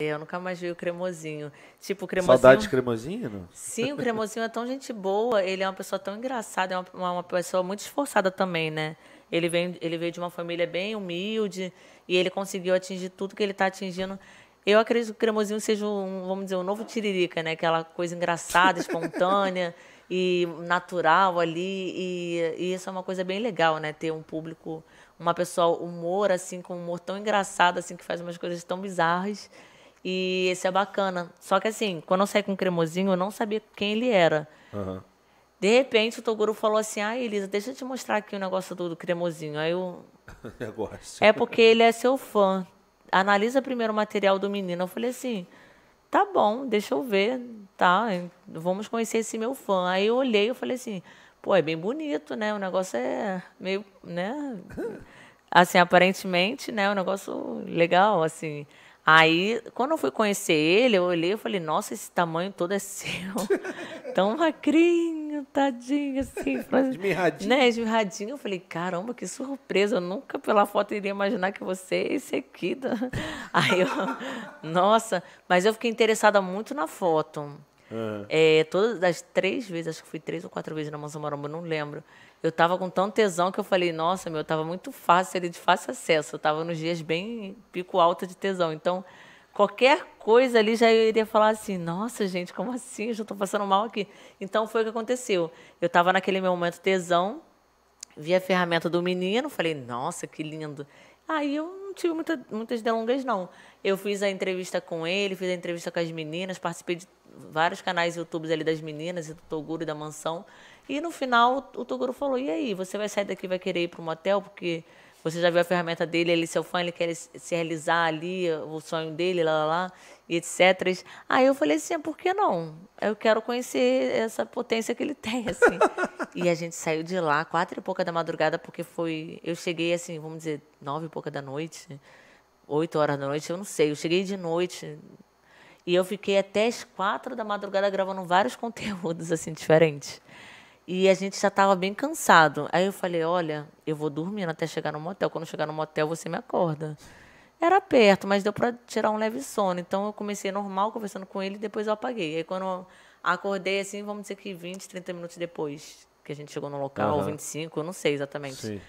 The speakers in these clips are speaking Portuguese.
É, eu nunca mais vi o cremosinho. Tipo, o cremosinho. Saudade de cremosinho? Sim, o cremosinho é tão gente boa, ele é uma pessoa tão engraçada, é uma, uma pessoa muito esforçada também, né? Ele veio, ele veio de uma família bem humilde e ele conseguiu atingir tudo que ele está atingindo. Eu acredito que o cremosinho seja um, vamos dizer, um novo tiririca, né? Aquela coisa engraçada, espontânea e natural ali. E, e isso é uma coisa bem legal, né? Ter um público, uma pessoa, humor, assim, com um humor tão engraçado, assim, que faz umas coisas tão bizarras e esse é bacana. Só que assim, quando eu saí com o cremosinho, eu não sabia quem ele era. Uhum. De repente, o Toguro falou assim: Ah, Elisa, deixa eu te mostrar aqui o negócio do, do cremosinho. Aí eu. é porque ele é seu fã. Analisa primeiro o material do menino. Eu falei assim: Tá bom, deixa eu ver, tá? Vamos conhecer esse meu fã. Aí eu olhei e falei assim: Pô, é bem bonito, né? O negócio é meio, né? Assim, aparentemente, né? O negócio legal, assim. Aí, quando eu fui conhecer ele, eu olhei e falei, nossa, esse tamanho todo é seu. Tão macrinho, tadinho, assim. esmirradinho. Né, esmirradinho. Eu falei, caramba, que surpresa. Eu nunca pela foto iria imaginar que você é esse aqui. Aí eu, nossa. Mas eu fiquei interessada muito na foto. Uhum. É, todas as três vezes, acho que fui três ou quatro vezes na Mansão Maromba, não lembro. Eu tava com tanto tesão que eu falei, nossa, meu, tava muito fácil ali de fácil acesso. Eu tava nos dias bem pico alto de tesão. Então, qualquer coisa ali já eu iria falar assim, nossa, gente, como assim? Eu já tô passando mal aqui. Então foi o que aconteceu. Eu tava naquele meu momento tesão, vi a ferramenta do menino, falei, nossa, que lindo. Aí eu não tive muita, muitas delongas, não. Eu fiz a entrevista com ele, fiz a entrevista com as meninas, participei de vários canais YouTube ali das meninas, do Toguro e da mansão. E no final o Toguro falou: E aí, você vai sair daqui vai querer ir para um motel Porque você já viu a ferramenta dele, ele é seu fã, ele quer se realizar ali, o sonho dele, lá, lá, lá, e etc. Aí eu falei assim, ah, por que não? Eu quero conhecer essa potência que ele tem, assim. e a gente saiu de lá, quatro e pouca da madrugada, porque foi... Eu cheguei, assim, vamos dizer, nove e pouca da noite, oito horas da noite, eu não sei. Eu cheguei de noite, e eu fiquei até as quatro da madrugada gravando vários conteúdos assim diferentes. E a gente já estava bem cansado. Aí eu falei, olha, eu vou dormindo até chegar no motel. Quando chegar no motel, você me acorda. Era perto, mas deu para tirar um leve sono. Então eu comecei normal conversando com ele e depois eu apaguei. Aí quando acordei, assim, vamos dizer que 20, 30 minutos depois que a gente chegou no local, uhum. 25, eu não sei exatamente. Sim.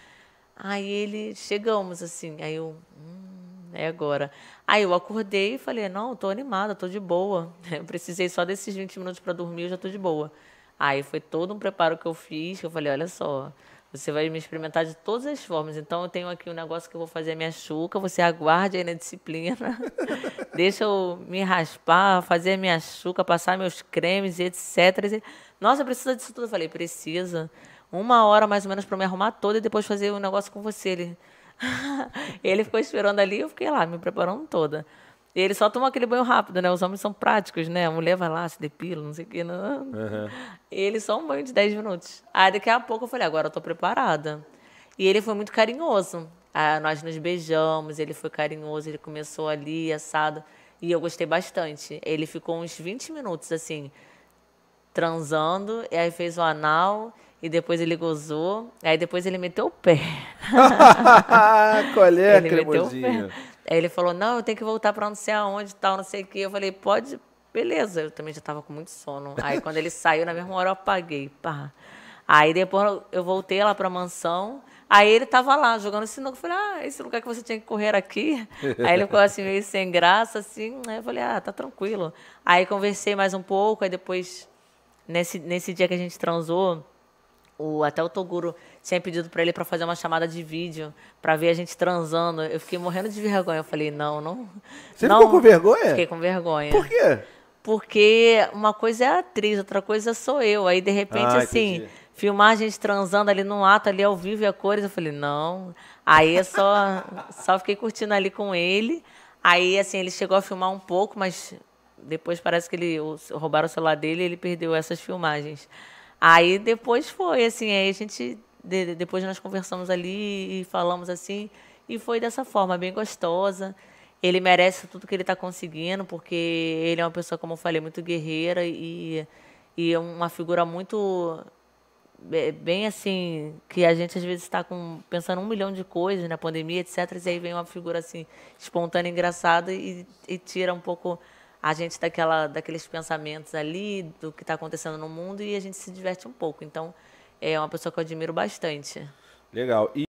Aí ele, chegamos assim. Aí eu, hum, é agora. Aí eu acordei e falei, não, tô animada, tô de boa. Eu precisei só desses 20 minutos para dormir, eu já tô de boa. Aí foi todo um preparo que eu fiz, que eu falei, olha só, você vai me experimentar de todas as formas. Então eu tenho aqui um negócio que eu vou fazer a minha chuca, você aguarde aí na disciplina. Deixa eu me raspar, fazer a minha chuca, passar meus cremes, etc. Nossa, precisa disso tudo. Eu falei, precisa. Uma hora mais ou menos para me arrumar toda e depois fazer o um negócio com você. Ele, ele ficou esperando ali, eu fiquei lá, me preparando toda. E ele só toma aquele banho rápido, né? Os homens são práticos, né? A mulher vai lá, se depila, não sei o quê. Não. Uhum. E só um banho de 10 minutos. Aí daqui a pouco eu falei, agora eu tô preparada. E ele foi muito carinhoso. Ah, nós nos beijamos, ele foi carinhoso, ele começou ali, assado. E eu gostei bastante. Ele ficou uns 20 minutos, assim, transando, e aí fez o anal, e depois ele gozou, aí depois ele meteu o pé. Colher, é cremosinho. Aí ele falou: não, eu tenho que voltar para não sei aonde tal, não sei o quê. Eu falei: pode, beleza. Eu também já estava com muito sono. Aí quando ele saiu, na mesma hora eu apaguei. Pá. Aí depois eu voltei lá para a mansão. Aí ele estava lá jogando sinuca. Eu falei, ah, esse lugar que você tinha que correr aqui. Aí ele ficou assim, meio sem graça, assim. Aí né? eu falei, ah, tá tranquilo. Aí conversei mais um pouco. Aí depois, nesse, nesse dia que a gente transou, o, até o Toguro tinha pedido para ele para fazer uma chamada de vídeo para ver a gente transando. Eu fiquei morrendo de vergonha. Eu falei, não, não. Você não, ficou com vergonha? Fiquei com vergonha. Por quê? Porque uma coisa é a atriz, outra coisa sou eu. Aí, de repente, ah, assim, entendi. filmar a gente transando ali num ato, ali ao vivo e a cores, eu falei, não. Aí eu só, só fiquei curtindo ali com ele. Aí, assim, ele chegou a filmar um pouco, mas depois parece que ele roubaram o celular dele e ele perdeu essas filmagens. Aí depois foi, assim, aí a gente. De, depois nós conversamos ali e falamos assim. E foi dessa forma, bem gostosa. Ele merece tudo que ele está conseguindo, porque ele é uma pessoa, como eu falei, muito guerreira e, e é uma figura muito. Bem assim, que a gente às vezes está pensando um milhão de coisas na pandemia, etc. E aí vem uma figura assim, espontânea, engraçada e, e tira um pouco a gente daquela, daqueles pensamentos ali, do que está acontecendo no mundo, e a gente se diverte um pouco. Então, é uma pessoa que eu admiro bastante. Legal. E